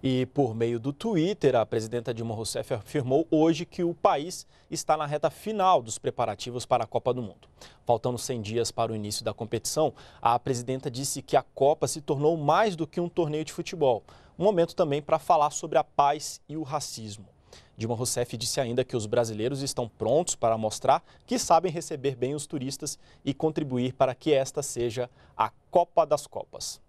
E por meio do Twitter, a presidenta Dilma Rousseff afirmou hoje que o país está na reta final dos preparativos para a Copa do Mundo. Faltando 100 dias para o início da competição, a presidenta disse que a Copa se tornou mais do que um torneio de futebol. Um momento também para falar sobre a paz e o racismo. Dilma Rousseff disse ainda que os brasileiros estão prontos para mostrar que sabem receber bem os turistas e contribuir para que esta seja a Copa das Copas.